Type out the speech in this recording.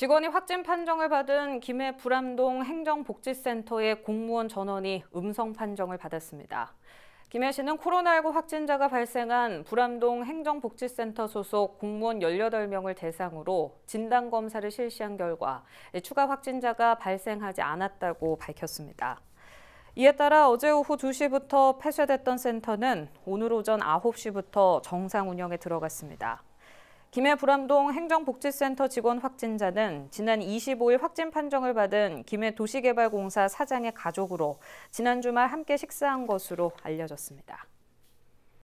직원이 확진 판정을 받은 김해 불암동 행정복지센터의 공무원 전원이 음성 판정을 받았습니다. 김해시는 코로나19 확진자가 발생한 불암동 행정복지센터 소속 공무원 18명을 대상으로 진단검사를 실시한 결과 추가 확진자가 발생하지 않았다고 밝혔습니다. 이에 따라 어제 오후 2시부터 폐쇄됐던 센터는 오늘 오전 9시부터 정상 운영에 들어갔습니다. 김해 불암동 행정복지센터 직원 확진자는 지난 25일 확진 판정을 받은 김해 도시개발공사 사장의 가족으로 지난 주말 함께 식사한 것으로 알려졌습니다.